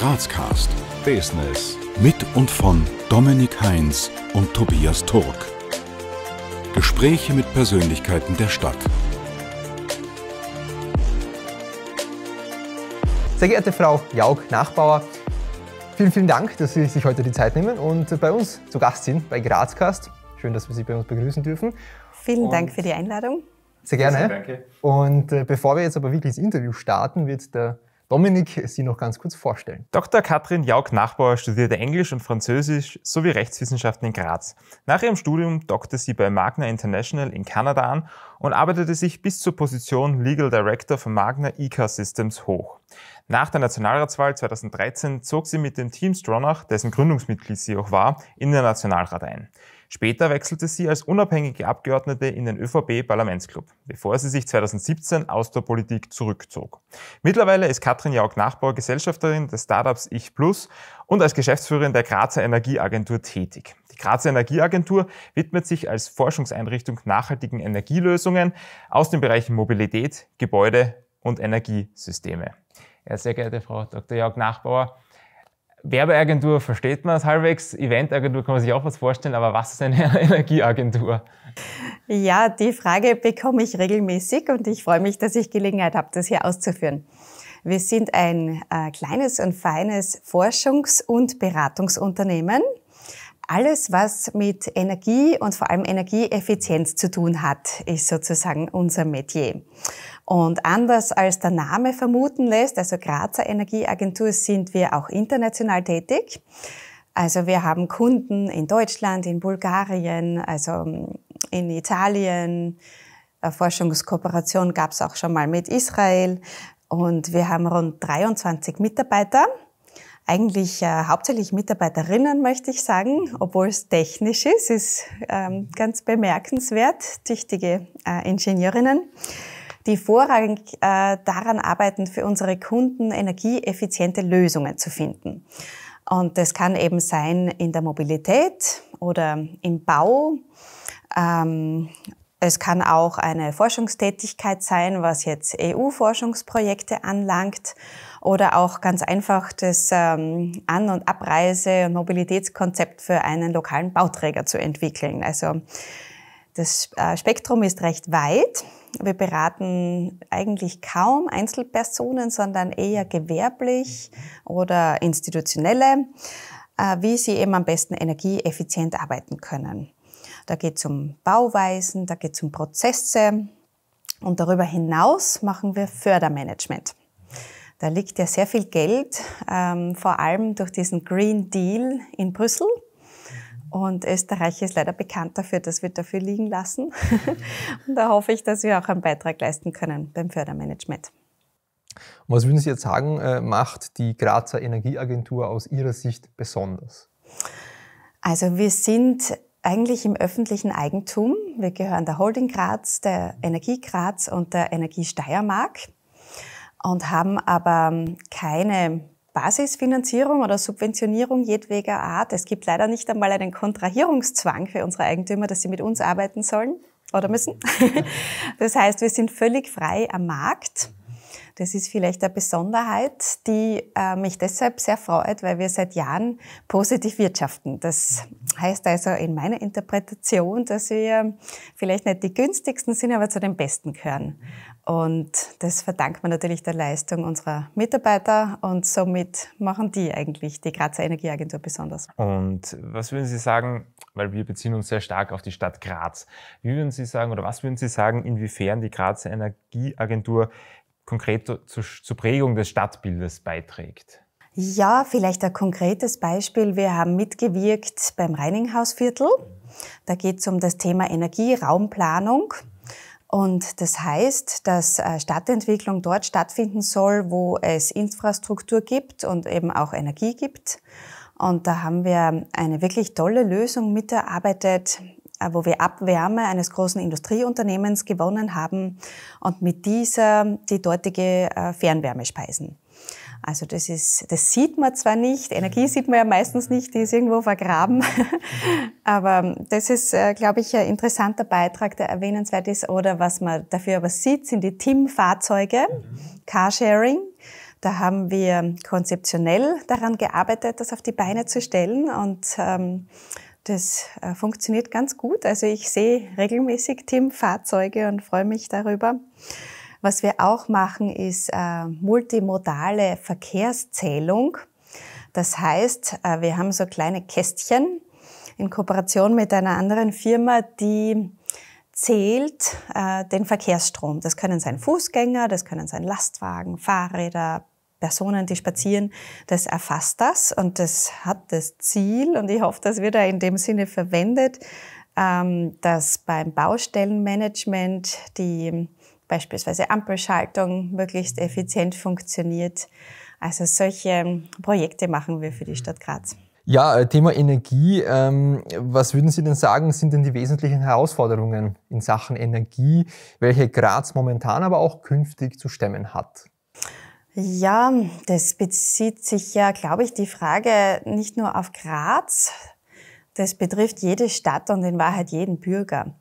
Grazcast. Business. Mit und von Dominik Heinz und Tobias Turk. Gespräche mit Persönlichkeiten der Stadt. Sehr geehrte Frau Jaug-Nachbauer, vielen, vielen Dank, dass Sie sich heute die Zeit nehmen und bei uns zu Gast sind bei Grazcast. Schön, dass wir Sie bei uns begrüßen dürfen. Vielen und Dank für die Einladung. Sehr gerne. Sehr, danke. Und äh, bevor wir jetzt aber wirklich das Interview starten, wird der Dominik Sie noch ganz kurz vorstellen. Dr. Katrin Jaug-Nachbauer studierte Englisch und Französisch sowie Rechtswissenschaften in Graz. Nach ihrem Studium dockte sie bei Magna International in Kanada an und arbeitete sich bis zur Position Legal Director von Magna IK Systems hoch. Nach der Nationalratswahl 2013 zog sie mit dem Team Stronach, dessen Gründungsmitglied sie auch war, in den Nationalrat ein. Später wechselte sie als unabhängige Abgeordnete in den ÖVP-Parlamentsclub, bevor sie sich 2017 aus der Politik zurückzog. Mittlerweile ist Katrin Jaug-Nachbauer Gesellschafterin des Startups Ich Plus und als Geschäftsführerin der Grazer Energieagentur tätig. Die Grazer Energieagentur widmet sich als Forschungseinrichtung nachhaltigen Energielösungen aus den Bereichen Mobilität, Gebäude und Energiesysteme. Ja, sehr geehrte Frau Dr. Jörg Nachbauer, Werbeagentur versteht man es halbwegs, Eventagentur kann man sich auch was vorstellen, aber was ist eine Energieagentur? Ja, die Frage bekomme ich regelmäßig und ich freue mich, dass ich Gelegenheit habe, das hier auszuführen. Wir sind ein äh, kleines und feines Forschungs- und Beratungsunternehmen. Alles, was mit Energie und vor allem Energieeffizienz zu tun hat, ist sozusagen unser Metier. Und anders als der Name vermuten lässt, also Grazer Energieagentur, sind wir auch international tätig. Also wir haben Kunden in Deutschland, in Bulgarien, also ähm, in Italien. Forschungskooperation gab es auch schon mal mit Israel. Und wir haben rund 23 Mitarbeiter, eigentlich äh, hauptsächlich Mitarbeiterinnen, möchte ich sagen, obwohl es technisch ist, ist ähm, ganz bemerkenswert, tüchtige äh, Ingenieurinnen, die vorrangig äh, daran arbeiten, für unsere Kunden energieeffiziente Lösungen zu finden. Und das kann eben sein in der Mobilität oder im Bau, ähm, es kann auch eine Forschungstätigkeit sein, was jetzt EU-Forschungsprojekte anlangt oder auch ganz einfach das ähm, An- und Abreise- und Mobilitätskonzept für einen lokalen Bauträger zu entwickeln. Also das äh, Spektrum ist recht weit. Wir beraten eigentlich kaum Einzelpersonen, sondern eher gewerblich oder institutionelle, äh, wie sie eben am besten energieeffizient arbeiten können. Da geht es um Bauweisen, da geht es um Prozesse. Und darüber hinaus machen wir Fördermanagement. Da liegt ja sehr viel Geld, ähm, vor allem durch diesen Green Deal in Brüssel. Und Österreich ist leider bekannt dafür, dass wir dafür liegen lassen. Und da hoffe ich, dass wir auch einen Beitrag leisten können beim Fördermanagement. was würden Sie jetzt sagen, äh, macht die Grazer Energieagentur aus Ihrer Sicht besonders? Also wir sind eigentlich im öffentlichen Eigentum. Wir gehören der Holding Graz, der Energie Graz und der Energie Steiermark und haben aber keine Basisfinanzierung oder Subventionierung jedweder Art. Es gibt leider nicht einmal einen Kontrahierungszwang für unsere Eigentümer, dass sie mit uns arbeiten sollen oder müssen. Das heißt, wir sind völlig frei am Markt das ist vielleicht eine Besonderheit, die äh, mich deshalb sehr freut, weil wir seit Jahren positiv wirtschaften. Das heißt also in meiner Interpretation, dass wir vielleicht nicht die günstigsten sind, aber zu den besten gehören. Und das verdankt man natürlich der Leistung unserer Mitarbeiter und somit machen die eigentlich die Grazer Energieagentur besonders. Und was würden Sie sagen, weil wir beziehen uns sehr stark auf die Stadt Graz, wie würden Sie sagen oder was würden Sie sagen, inwiefern die Grazer Energieagentur konkret zu, zur Prägung des Stadtbildes beiträgt? Ja, vielleicht ein konkretes Beispiel. Wir haben mitgewirkt beim Reininghausviertel. Da geht es um das Thema Energieraumplanung. Und das heißt, dass Stadtentwicklung dort stattfinden soll, wo es Infrastruktur gibt und eben auch Energie gibt. Und da haben wir eine wirklich tolle Lösung miterarbeitet, äh, wo wir Abwärme eines großen Industrieunternehmens gewonnen haben und mit dieser die dortige äh, Fernwärme speisen. Also das ist, das sieht man zwar nicht, Energie sieht man ja meistens nicht, die ist irgendwo vergraben, aber das ist, äh, glaube ich, ein interessanter Beitrag, der erwähnenswert ist. Oder was man dafür aber sieht, sind die TIM-Fahrzeuge, mhm. Carsharing. Da haben wir konzeptionell daran gearbeitet, das auf die Beine zu stellen und ähm, das äh, funktioniert ganz gut. Also ich sehe regelmäßig Teamfahrzeuge und freue mich darüber. Was wir auch machen, ist äh, multimodale Verkehrszählung. Das heißt, äh, wir haben so kleine Kästchen in Kooperation mit einer anderen Firma, die zählt äh, den Verkehrsstrom. Das können sein Fußgänger, das können sein Lastwagen, Fahrräder, Personen, die spazieren, das erfasst das und das hat das Ziel und ich hoffe, das wird er in dem Sinne verwendet, ähm, dass beim Baustellenmanagement die beispielsweise Ampelschaltung möglichst effizient funktioniert. Also solche Projekte machen wir für die Stadt Graz. Ja, äh, Thema Energie. Ähm, was würden Sie denn sagen, sind denn die wesentlichen Herausforderungen in Sachen Energie, welche Graz momentan aber auch künftig zu stemmen hat? Ja, das bezieht sich ja, glaube ich, die Frage nicht nur auf Graz. Das betrifft jede Stadt und in Wahrheit jeden Bürger.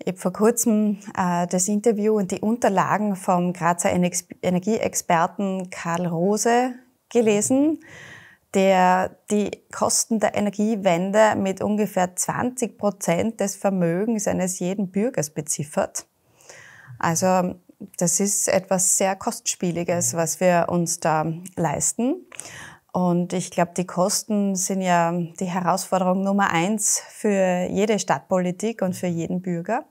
Ich habe vor kurzem äh, das Interview und die Unterlagen vom Grazer Energieexperten Karl Rose gelesen, der die Kosten der Energiewende mit ungefähr 20 Prozent des Vermögens eines jeden Bürgers beziffert. Also das ist etwas sehr Kostspieliges, was wir uns da leisten. Und ich glaube, die Kosten sind ja die Herausforderung Nummer eins für jede Stadtpolitik und für jeden Bürger.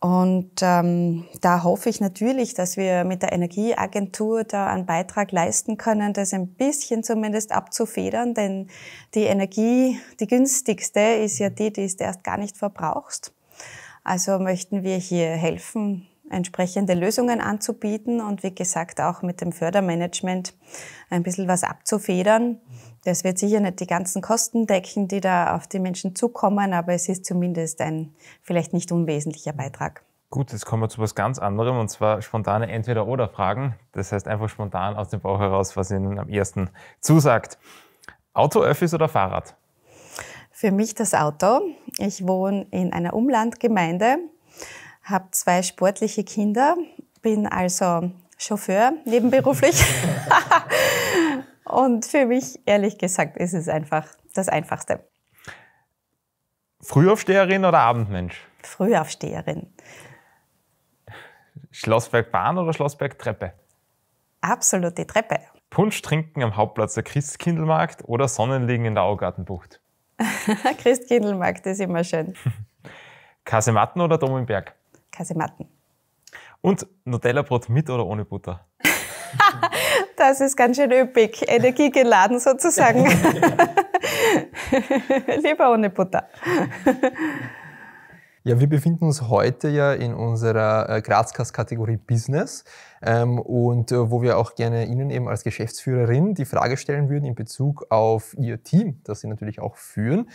Und ähm, da hoffe ich natürlich, dass wir mit der Energieagentur da einen Beitrag leisten können, das ein bisschen zumindest abzufedern, denn die Energie, die günstigste, ist ja die, die du erst gar nicht verbrauchst. Also möchten wir hier helfen, entsprechende Lösungen anzubieten und wie gesagt auch mit dem Fördermanagement ein bisschen was abzufedern. Das wird sicher nicht die ganzen Kosten decken, die da auf die Menschen zukommen, aber es ist zumindest ein vielleicht nicht unwesentlicher Beitrag. Gut, jetzt kommen wir zu was ganz anderem und zwar spontane Entweder-Oder-Fragen. Das heißt einfach spontan aus dem Bauch heraus, was Ihnen am ersten zusagt. Auto, Öffis oder Fahrrad? Für mich das Auto. Ich wohne in einer Umlandgemeinde habe zwei sportliche Kinder, bin also Chauffeur nebenberuflich. und für mich, ehrlich gesagt, ist es einfach das Einfachste. Frühaufsteherin oder Abendmensch? Frühaufsteherin. Schlossbergbahn oder Schlossbergtreppe? Absolut die Treppe. Punsch trinken am Hauptplatz der Christkindlmarkt oder Sonnenliegen in der Augartenbucht? Christkindlmarkt ist immer schön. Kasematten oder Domenberg? Kasematten. Und Nutella-Brot mit oder ohne Butter? das ist ganz schön üppig, energiegeladen sozusagen. Lieber ohne Butter. Ja, wir befinden uns heute ja in unserer äh, Grazkas-Kategorie Business ähm, und äh, wo wir auch gerne Ihnen eben als Geschäftsführerin die Frage stellen würden in Bezug auf Ihr Team, das Sie natürlich auch führen.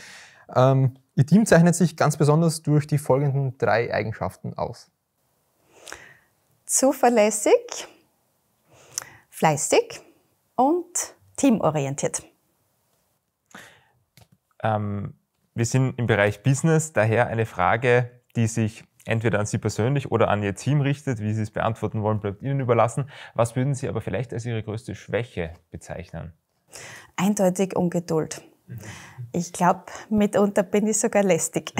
Ähm, Ihr Team zeichnet sich ganz besonders durch die folgenden drei Eigenschaften aus. Zuverlässig, fleißig und teamorientiert. Ähm, wir sind im Bereich Business, daher eine Frage, die sich entweder an Sie persönlich oder an Ihr Team richtet. Wie Sie es beantworten wollen, bleibt Ihnen überlassen. Was würden Sie aber vielleicht als Ihre größte Schwäche bezeichnen? Eindeutig Ungeduld. Ich glaube, mitunter bin ich sogar lästig.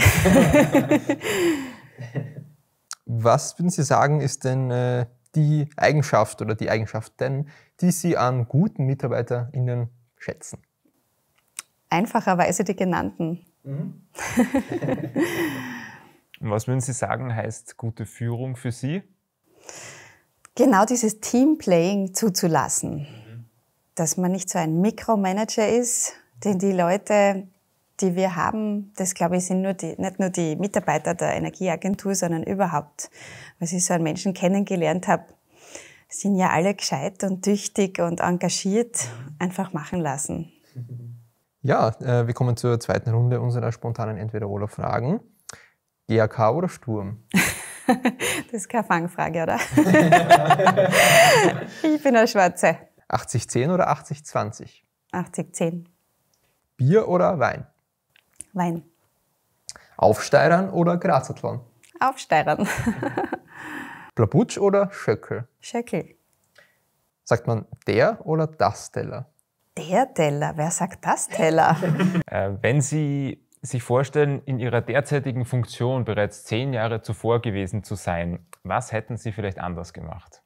Was würden Sie sagen, ist denn äh, die Eigenschaft oder die Eigenschaften, die Sie an guten MitarbeiterInnen schätzen? Einfacherweise die genannten. Mhm. Was würden Sie sagen, heißt gute Führung für Sie? Genau dieses Teamplaying zuzulassen. Mhm. Dass man nicht so ein Mikromanager ist, denn die Leute, die wir haben, das glaube ich, sind nur die, nicht nur die Mitarbeiter der Energieagentur, sondern überhaupt, was ich so an Menschen kennengelernt habe, sind ja alle gescheit und tüchtig und engagiert, einfach machen lassen. Ja, äh, wir kommen zur zweiten Runde unserer spontanen Entweder-Oder-Fragen. GAK oder Sturm? das ist keine Fangfrage, oder? ich bin eine Schwarze. 80-10 oder 80-20? 80-10. Bier oder Wein? Wein. Aufsteirern oder Grazathlon? Aufsteirern. Blabutsch oder Schöckel? Schöckel. Sagt man der oder das Teller? Der Teller, wer sagt das Teller? äh, wenn Sie sich vorstellen, in Ihrer derzeitigen Funktion bereits zehn Jahre zuvor gewesen zu sein, was hätten Sie vielleicht anders gemacht?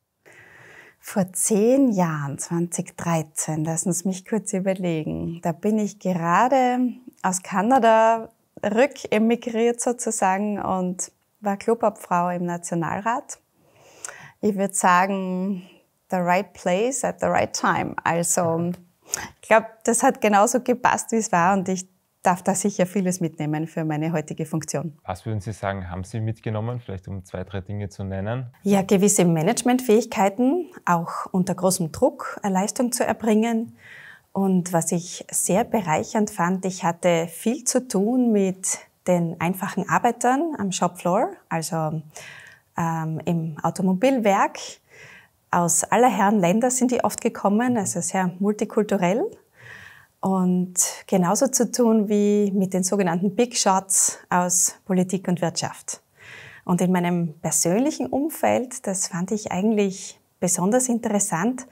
Vor zehn Jahren, 2013, lassen Sie mich kurz überlegen, da bin ich gerade aus Kanada rückemigriert sozusagen und war Klubobfrau im Nationalrat. Ich würde sagen, the right place at the right time. Also, ich glaube, das hat genauso gepasst, wie es war und ich darf da sicher vieles mitnehmen für meine heutige Funktion. Was würden Sie sagen, haben Sie mitgenommen, vielleicht um zwei, drei Dinge zu nennen? Ja, gewisse Managementfähigkeiten, auch unter großem Druck eine Leistung zu erbringen. Und was ich sehr bereichernd fand, ich hatte viel zu tun mit den einfachen Arbeitern am Shopfloor, also ähm, im Automobilwerk. Aus aller Herren Länder sind die oft gekommen, also sehr multikulturell und genauso zu tun wie mit den sogenannten Big Shots aus Politik und Wirtschaft. Und in meinem persönlichen Umfeld, das fand ich eigentlich besonders interessant,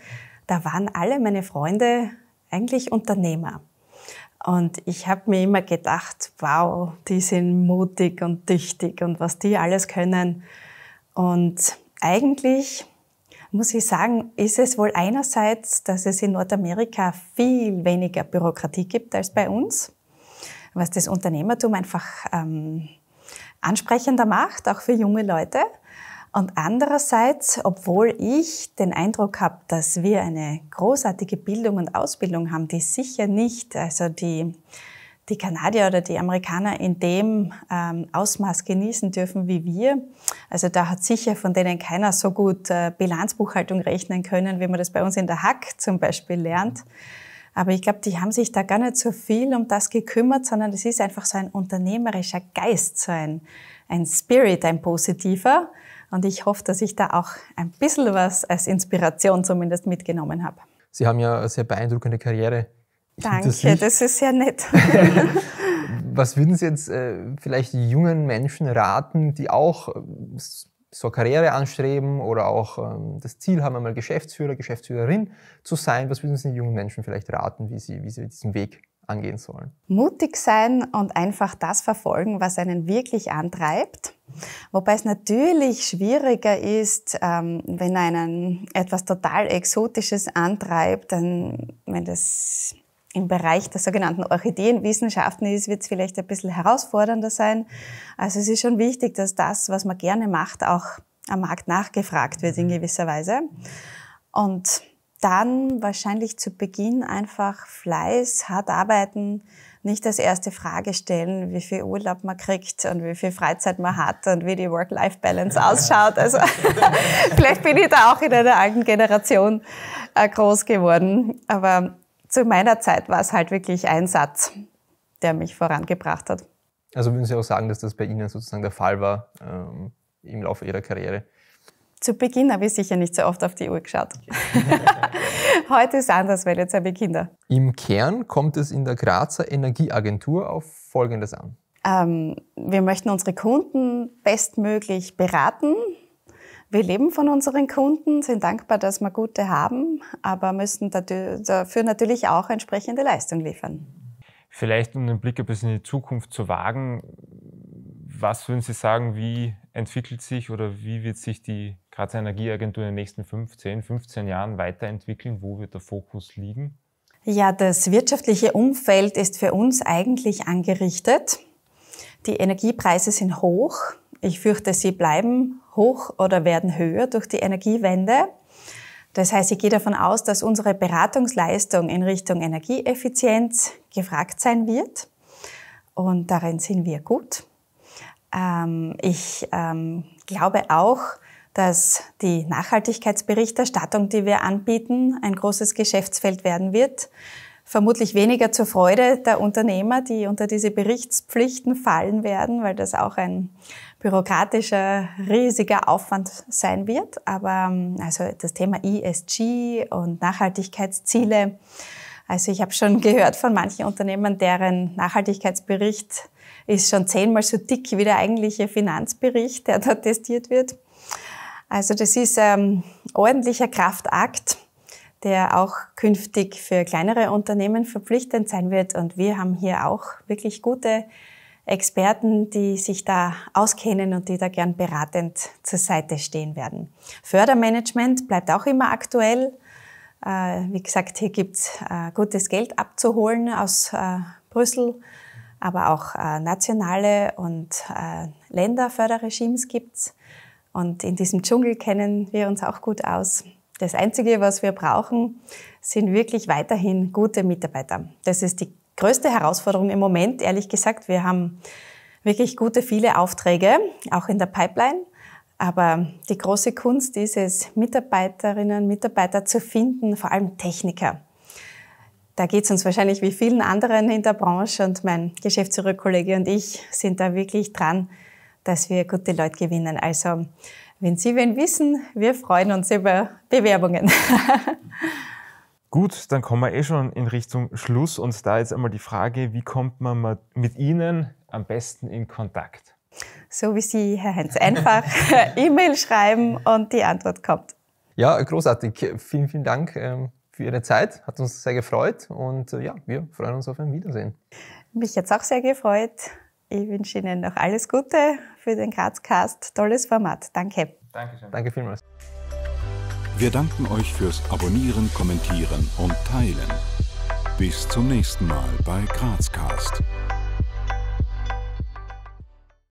da waren alle meine Freunde eigentlich Unternehmer. Und ich habe mir immer gedacht, wow, die sind mutig und tüchtig und was die alles können. Und eigentlich muss ich sagen, ist es wohl einerseits, dass es in Nordamerika viel weniger Bürokratie gibt als bei uns, was das Unternehmertum einfach ähm, ansprechender macht, auch für junge Leute. Und andererseits, obwohl ich den Eindruck habe, dass wir eine großartige Bildung und Ausbildung haben, die sicher nicht, also die die Kanadier oder die Amerikaner in dem ähm, Ausmaß genießen dürfen wie wir. Also da hat sicher von denen keiner so gut äh, Bilanzbuchhaltung rechnen können, wie man das bei uns in der Hack zum Beispiel lernt. Aber ich glaube, die haben sich da gar nicht so viel um das gekümmert, sondern es ist einfach so ein unternehmerischer Geist, so ein, ein Spirit, ein positiver. Und ich hoffe, dass ich da auch ein bisschen was als Inspiration zumindest mitgenommen habe. Sie haben ja eine sehr beeindruckende Karriere Danke, das, das, ist ja nett. Was würden Sie jetzt äh, vielleicht jungen Menschen raten, die auch äh, so Karriere anstreben oder auch ähm, das Ziel haben, einmal Geschäftsführer, Geschäftsführerin zu sein? Was würden Sie den jungen Menschen vielleicht raten, wie sie, wie sie diesen Weg angehen sollen? Mutig sein und einfach das verfolgen, was einen wirklich antreibt. Wobei es natürlich schwieriger ist, ähm, wenn einen etwas total Exotisches antreibt, dann, wenn das im Bereich der sogenannten Orchideenwissenschaften ist, wird es vielleicht ein bisschen herausfordernder sein. Also es ist schon wichtig, dass das, was man gerne macht, auch am Markt nachgefragt wird in mhm. gewisser Weise. Und dann wahrscheinlich zu Beginn einfach Fleiß, hart arbeiten, nicht als erste Frage stellen, wie viel Urlaub man kriegt und wie viel Freizeit man hat und wie die Work-Life-Balance ausschaut. Also vielleicht bin ich da auch in einer alten Generation äh, groß geworden. Aber zu meiner Zeit war es halt wirklich ein Satz, der mich vorangebracht hat. Also würden Sie auch sagen, dass das bei Ihnen sozusagen der Fall war ähm, im Laufe Ihrer Karriere? Zu Beginn habe ich sicher nicht so oft auf die Uhr geschaut. Heute ist anders, weil jetzt habe ich Kinder. Im Kern kommt es in der Grazer Energieagentur auf Folgendes an. Ähm, wir möchten unsere Kunden bestmöglich beraten, wir leben von unseren Kunden, sind dankbar, dass wir gute haben, aber müssen dafür natürlich auch entsprechende Leistung liefern. Vielleicht um den Blick ein bisschen in die Zukunft zu wagen, was würden Sie sagen, wie entwickelt sich oder wie wird sich die Grazer Energieagentur in den nächsten 15, 15 Jahren weiterentwickeln? Wo wird der Fokus liegen? Ja, das wirtschaftliche Umfeld ist für uns eigentlich angerichtet. Die Energiepreise sind hoch. Ich fürchte, sie bleiben hoch oder werden höher durch die Energiewende. Das heißt, ich gehe davon aus, dass unsere Beratungsleistung in Richtung Energieeffizienz gefragt sein wird. Und darin sind wir gut. Ähm, ich ähm, glaube auch, dass die Nachhaltigkeitsberichterstattung, die wir anbieten, ein großes Geschäftsfeld werden wird. Vermutlich weniger zur Freude der Unternehmer, die unter diese Berichtspflichten fallen werden, weil das auch ein bürokratischer, riesiger Aufwand sein wird. Aber ähm, also das Thema ESG und Nachhaltigkeitsziele. Also ich habe schon gehört von manchen Unternehmen, deren Nachhaltigkeitsbericht ist schon zehnmal so dick wie der eigentliche Finanzbericht, der da testiert wird. Also das ist ein ähm, ordentlicher Kraftakt, der auch künftig für kleinere Unternehmen verpflichtend sein wird. Und wir haben hier auch wirklich gute Experten, die sich da auskennen und die da gern beratend zur Seite stehen werden. Fördermanagement bleibt auch immer aktuell. Äh, wie gesagt, hier gibt es äh, gutes Geld abzuholen aus äh, Brüssel, aber auch nationale und Länderförderregimes gibt es. Und in diesem Dschungel kennen wir uns auch gut aus. Das Einzige, was wir brauchen, sind wirklich weiterhin gute Mitarbeiter. Das ist die größte Herausforderung im Moment, ehrlich gesagt. Wir haben wirklich gute, viele Aufträge, auch in der Pipeline. Aber die große Kunst ist es, Mitarbeiterinnen, Mitarbeiter zu finden, vor allem Techniker. Da geht es uns wahrscheinlich wie vielen anderen in der Branche und mein Geschäftsführerkollege und ich sind da wirklich dran, dass wir gute Leute gewinnen. Also, wenn Sie wen wissen, wir freuen uns über Bewerbungen. Gut, dann kommen wir eh schon in Richtung Schluss und da jetzt einmal die Frage, wie kommt man mit Ihnen am besten in Kontakt? So wie Sie, Herr Heinz, einfach E-Mail schreiben und die Antwort kommt. Ja, großartig. Vielen, vielen Dank ähm, für Ihre Zeit. Hat uns sehr gefreut und äh, ja, wir freuen uns auf ein Wiedersehen. Mich hat es auch sehr gefreut. Ich wünsche Ihnen noch alles Gute für den Grazcast. Tolles Format. Danke. Dankeschön. Danke vielmals. Wir danken euch fürs Abonnieren, Kommentieren und Teilen. Bis zum nächsten Mal bei Grazcast.